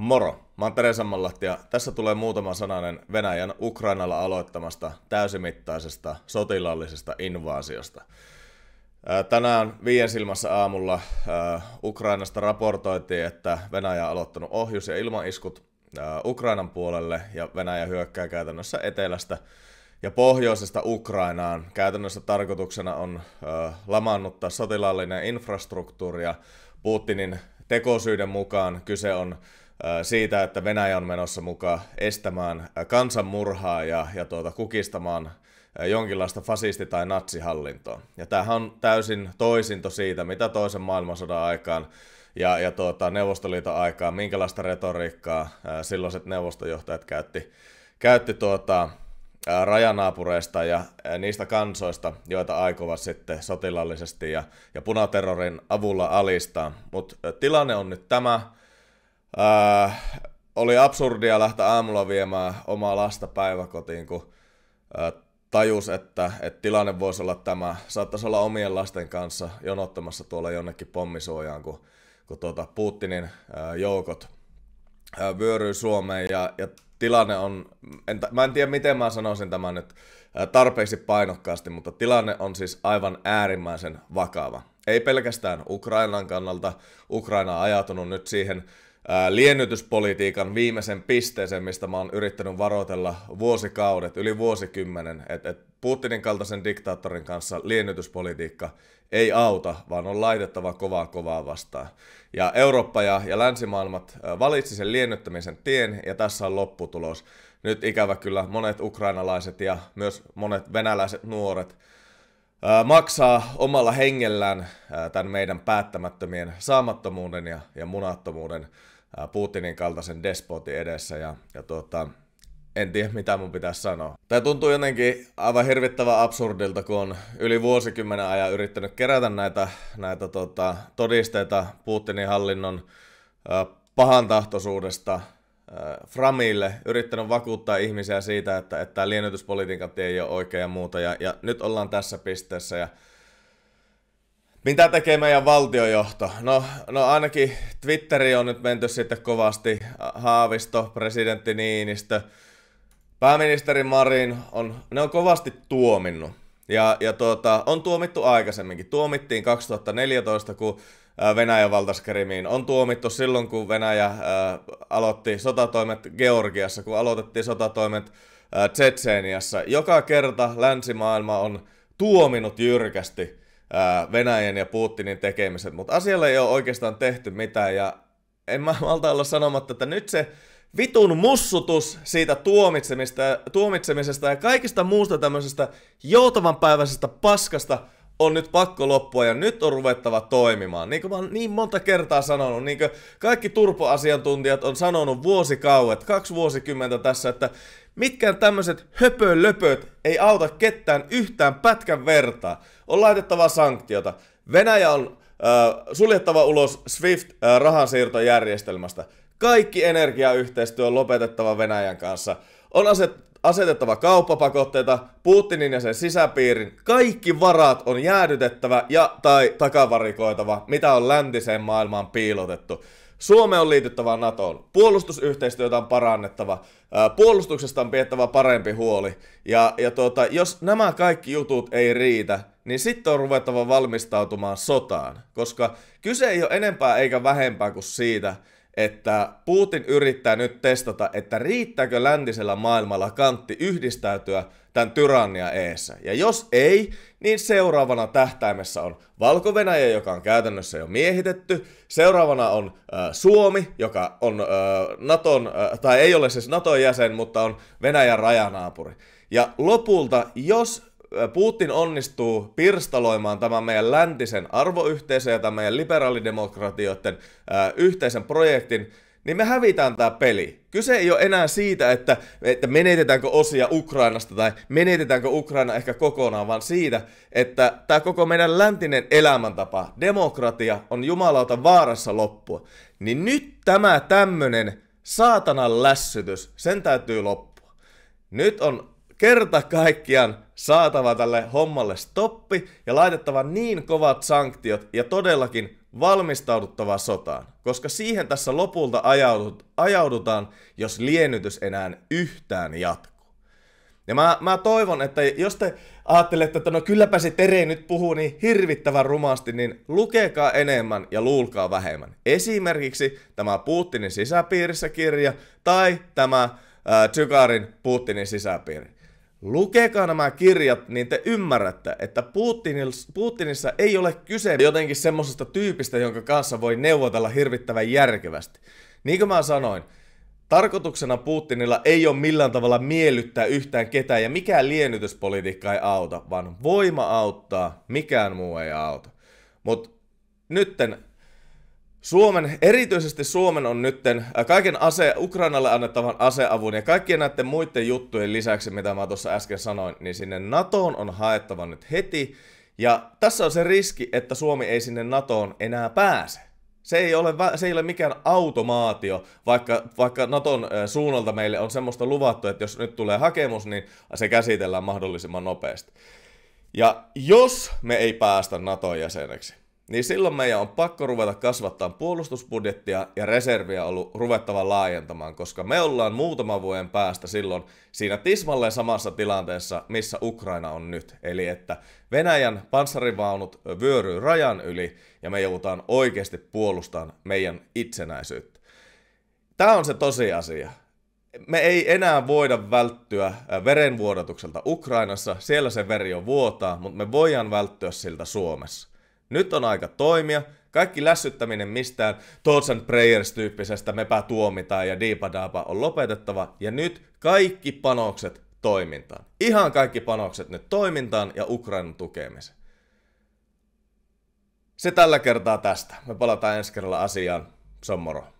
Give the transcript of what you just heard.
Moro! Mä oon Tere Sammanlahti ja tässä tulee muutama sananen Venäjän Ukrainalla aloittamasta täysimittaisesta sotilaallisesta invaasiosta. Tänään viien silmässä aamulla Ukrainasta raportoitiin, että Venäjä on aloittanut ohjus- ja ilmaiskut Ukrainan puolelle ja Venäjä hyökkää käytännössä etelästä ja pohjoisesta Ukrainaan. Käytännössä tarkoituksena on lamaannuttaa sotilaallinen infrastruktuuri ja Putinin tekosyiden mukaan kyse on siitä, että Venäjä on menossa mukaan estämään kansanmurhaa ja, ja tuota, kukistamaan jonkinlaista fasisti- tai natsihallintoa. Ja tämähän on täysin toisinto siitä, mitä toisen maailmansodan aikaan ja, ja tuota, Neuvostoliiton aikaan, minkälaista retoriikkaa silloiset neuvostojohtajat käytti, käytti tuota, rajanaapureista ja niistä kansoista, joita aikovat sitten sotilaallisesti ja, ja punaterrorin avulla alistaa. Mutta tilanne on nyt tämä, äh, oli absurdia lähteä aamulla viemään omaa lasta päiväkotiin, kun äh, tajus, että, että tilanne voisi olla tämä. Saattaisi olla omien lasten kanssa jonottamassa tuolla jonnekin pommisuojaan, kun, kun tuota Putinin äh, joukot äh, vyöryy Suomeen. Ja, ja tilanne on, en, mä en tiedä miten mä sanoisin tämän nyt äh, tarpeeksi painokkaasti, mutta tilanne on siis aivan äärimmäisen vakava. Ei pelkästään Ukrainan kannalta. Ukraina on ajatunut nyt siihen liennytyspolitiikan viimeisen pisteeseen, mistä mä oon yrittänyt varoitella vuosikaudet, yli vuosikymmenen, että et Putinin kaltaisen diktaattorin kanssa liennytyspolitiikka ei auta, vaan on laitettava kovaa kovaa vastaan. Ja Eurooppa ja, ja länsimaailmat valitsi sen liennyttämisen tien, ja tässä on lopputulos. Nyt ikävä kyllä monet ukrainalaiset ja myös monet venäläiset nuoret maksaa omalla hengellään tämän meidän päättämättömien saamattomuuden ja, ja munattomuuden Putinin kaltaisen despotin edessä. Ja, ja tuota, en tiedä mitä mun pitäisi sanoa. Tämä tuntuu jotenkin aivan hirvittävän absurdilta, kun on yli vuosikymmenen ajan yrittänyt kerätä näitä, näitä tota, todisteita Putinin hallinnon äh, pahantahtoisuudesta Äh, Framille yrittänyt vakuuttaa ihmisiä siitä, että, tämä liennytyspolitiikan tie ei ole oikea ja muuta. Ja, ja nyt ollaan tässä pisteessä. Ja mitä tekee meidän valtiojohto? No, no ainakin Twitteri on nyt menty sitten kovasti. Haavisto, presidentti Niinistö, pääministeri Marin, on, ne on kovasti tuominnut. Ja, ja tuota, on tuomittu aikaisemminkin. Tuomittiin 2014, kun Äh, Venäjän valtaskerimiin on tuomittu silloin, kun Venäjä äh, aloitti sotatoimet Georgiassa, kun aloitettiin sotatoimet äh, Tsetseeniassa. Joka kerta länsimaailma on tuominut jyrkästi Venäjän ja Putinin tekemiset, mutta asialle ei ole oikeastaan tehty mitään ja en mä malta olla sanomatta, että nyt se vitun mussutus siitä tuomitsemista, tuomitsemisesta ja kaikista muusta tämmöisestä joutavanpäiväisestä paskasta – on nyt pakko loppua ja nyt on ruvettava toimimaan. Niin kuin mä oon niin monta kertaa sanonut, niin kuin kaikki turpoasiantuntijat on sanonut vuosikauet, kaksi vuosikymmentä tässä, että mitkään tämmöiset höpölöpöt ei auta ketään yhtään pätkän vertaa. On laitettava sanktiota. Venäjä on äh, suljettava ulos SWIFT-rahansiirtojärjestelmästä. Äh, kaikki energiayhteistyö on lopetettava Venäjän kanssa. On aset, asetettava kauppapakotteita, Putinin ja sen sisäpiirin, kaikki varat on jäädytettävä ja tai takavarikoitava, mitä on läntiseen maailmaan piilotettu. Suome on liityttävä NATOon. Puolustusyhteistyötä on parannettava. Puolustuksesta on pidettävä parempi huoli. Ja, ja tuota, jos nämä kaikki jutut ei riitä, niin sitten on ruvettava valmistautumaan sotaan. Koska kyse ei ole enempää eikä vähempää kuin siitä, että Putin yrittää nyt testata, että riittääkö läntisellä maailmalla kantti yhdistäytyä tämän tyrannia eessä. Ja jos ei, niin seuraavana tähtäimessä on valko joka on käytännössä jo miehitetty. Seuraavana on äh, Suomi, joka on äh, Naton, äh, tai ei ole siis Naton jäsen, mutta on Venäjän rajanaapuri. Ja lopulta, jos Putin onnistuu pirstaloimaan tämän meidän läntisen arvoyhteisön ja tämän meidän liberaalidemokratioiden yhteisen projektin, niin me hävitään tämä peli. Kyse ei ole enää siitä, että, että menetetäänkö osia Ukrainasta tai menetetäänkö Ukraina ehkä kokonaan, vaan siitä, että tämä koko meidän läntinen elämäntapa, demokratia, on jumalauta vaarassa loppua. Niin nyt tämä tämmöinen saatanan lässytys, sen täytyy loppua. Nyt on kerta kaikkiaan saatava tälle hommalle stoppi ja laitettava niin kovat sanktiot ja todellakin valmistauduttava sotaan, koska siihen tässä lopulta ajaudutaan, jos liennytys enää yhtään jatkuu. Ja mä, mä toivon, että jos te ajattelette, että no kylläpä se Tere nyt puhuu niin hirvittävän rumasti, niin lukekaa enemmän ja luulkaa vähemmän. Esimerkiksi tämä Putinin sisäpiirissä kirja tai tämä äh, Tsykarin Putinin sisäpiiri. Lukekaa nämä kirjat, niin te ymmärrätte, että Putinissa ei ole kyse jotenkin semmoisesta tyypistä, jonka kanssa voi neuvotella hirvittävän järkevästi. Niin kuin mä sanoin, tarkoituksena Putinilla ei ole millään tavalla miellyttää yhtään ketään ja mikään liennytyspolitiikka ei auta, vaan voima auttaa, mikään muu ei auta. Mutta nytten Suomen, erityisesti Suomen on nyt äh, kaiken ase, Ukrainalle annettavan aseavun ja kaikkien näiden muiden juttujen lisäksi, mitä mä tuossa äsken sanoin, niin sinne NATOon on haettava nyt heti. Ja tässä on se riski, että Suomi ei sinne NATOon enää pääse. Se ei ole, se ei ole mikään automaatio, vaikka, vaikka Naton äh, suunnalta meille on semmoista luvattu, että jos nyt tulee hakemus, niin se käsitellään mahdollisimman nopeasti. Ja jos me ei päästä Naton jäseneksi, niin silloin meidän on pakko ruveta kasvattaa puolustusbudjettia ja reserviä ollut ruvettava laajentamaan, koska me ollaan muutaman vuoden päästä silloin siinä tismalleen samassa tilanteessa, missä Ukraina on nyt. Eli että Venäjän panssarivaunut vyöryy rajan yli ja me joudutaan oikeasti puolustamaan meidän itsenäisyyttä. Tämä on se tosiasia me ei enää voida välttyä äh, verenvuodatukselta Ukrainassa, siellä se veri on vuotaa, mutta me voidaan välttyä siltä Suomessa. Nyt on aika toimia. Kaikki lässyttäminen mistään Thoughts and Prayers-tyyppisestä mepä tuomitaan ja diipadaapa on lopetettava. Ja nyt kaikki panokset toimintaan. Ihan kaikki panokset nyt toimintaan ja Ukrainan tukemiseen. Se tällä kertaa tästä. Me palataan ensi kerralla asiaan. Se on moro.